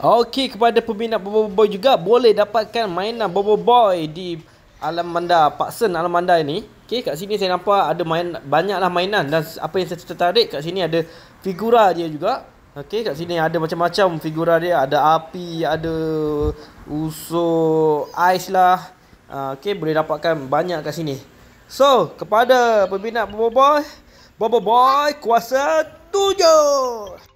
Okey kepada peminat Bobo Boy juga boleh dapatkan mainan Bobo Boy di alam manda Paksen alam manda ini. Okey kat sini saya nampak ada main banyaklah mainan dan apa yang saya tertarik kat sini ada figura dia juga. Okey kat sini ada macam-macam figura dia, ada api, ada usuk, ais lah. Ah, okey boleh dapatkan banyak kat sini. So kepada peminat Bobo Boy, Bobo Boy kuasa tujuh.